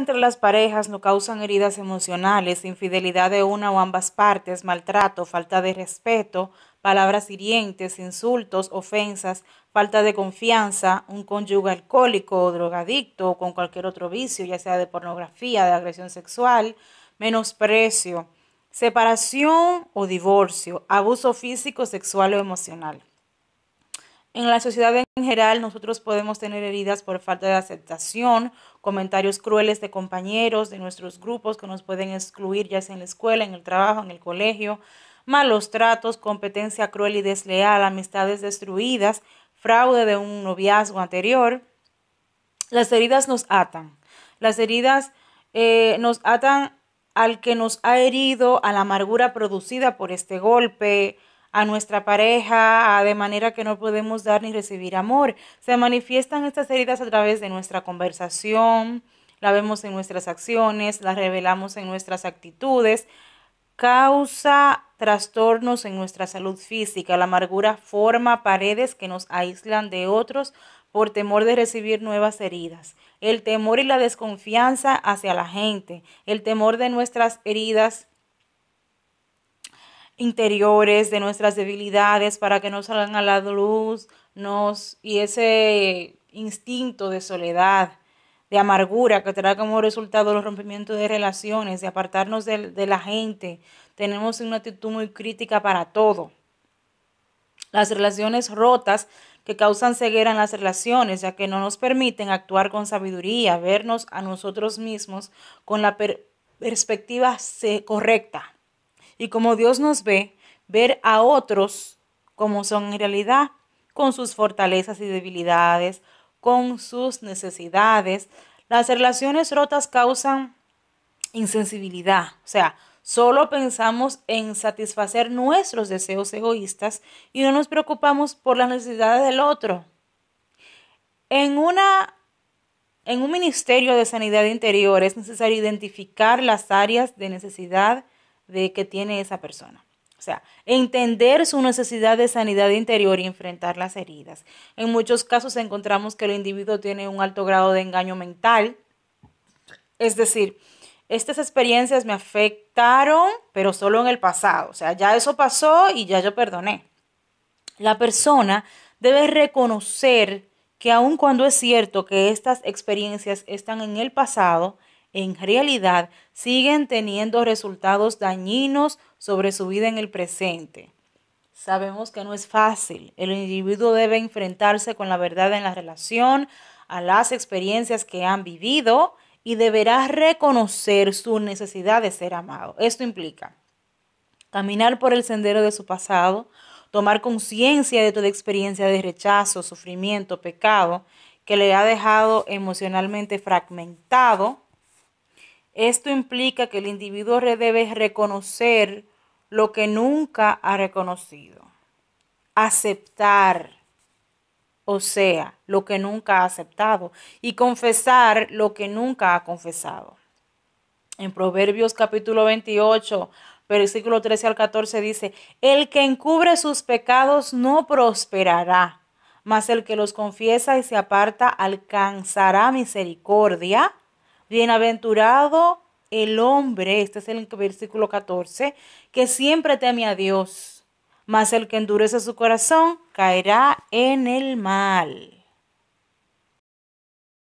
entre las parejas no causan heridas emocionales, infidelidad de una o ambas partes, maltrato, falta de respeto, palabras hirientes, insultos, ofensas, falta de confianza, un cónyuge alcohólico o drogadicto o con cualquier otro vicio, ya sea de pornografía, de agresión sexual, menosprecio, separación o divorcio, abuso físico, sexual o emocional. En la sociedad en general nosotros podemos tener heridas por falta de aceptación, comentarios crueles de compañeros, de nuestros grupos que nos pueden excluir ya sea en la escuela, en el trabajo, en el colegio, malos tratos, competencia cruel y desleal, amistades destruidas, fraude de un noviazgo anterior. Las heridas nos atan. Las heridas eh, nos atan al que nos ha herido, a la amargura producida por este golpe, a nuestra pareja, de manera que no podemos dar ni recibir amor. Se manifiestan estas heridas a través de nuestra conversación, la vemos en nuestras acciones, la revelamos en nuestras actitudes, causa trastornos en nuestra salud física. La amargura forma paredes que nos aíslan de otros por temor de recibir nuevas heridas. El temor y la desconfianza hacia la gente, el temor de nuestras heridas interiores, de nuestras debilidades, para que no salgan a la luz, nos, y ese instinto de soledad, de amargura que trae como resultado los rompimientos de relaciones, de apartarnos de, la gente. Tenemos una actitud muy crítica para todo. Las relaciones rotas que causan ceguera en las relaciones, ya que no nos permiten actuar con sabiduría, vernos a nosotros mismos con la perspectiva correcta y como Dios nos ve, ver a otros como son en realidad, con sus fortalezas y debilidades, con sus necesidades. Las relaciones rotas causan insensibilidad, o sea, solo pensamos en satisfacer nuestros deseos egoístas y no nos preocupamos por las necesidades del otro. En en un ministerio de sanidad interior es necesario identificar las áreas de necesidad de que tiene esa persona. O sea, entender su necesidad de sanidad interior y enfrentar las heridas. En muchos casos encontramos que el individuo tiene un alto grado de engaño mental. Es decir, estas experiencias me afectaron, pero solo en el pasado. O sea, ya eso pasó y ya yo perdoné. La persona debe reconocer que aun cuando es cierto que estas experiencias están en el pasado, en realidad siguen teniendo resultados dañinos sobre su vida en el presente. Sabemos que no es fácil. El individuo debe enfrentarse con la verdad en la relación, a las experiencias que han vivido y deberá reconocer su necesidad de ser amado. Esto implica caminar por el sendero de su pasado, tomar conciencia de toda experiencia de rechazo, sufrimiento, pecado que le ha dejado emocionalmente fragmentado, esto implica que el individuo debe reconocer lo que nunca ha reconocido, aceptar, o sea, lo que nunca ha aceptado, y confesar lo que nunca ha confesado. En Proverbios capítulo 28, versículo 13 al 14 dice, el que encubre sus pecados no prosperará, mas el que los confiesa y se aparta alcanzará misericordia Bienaventurado el hombre, este es el versículo 14, que siempre teme a Dios, mas el que endurece su corazón caerá en el mal.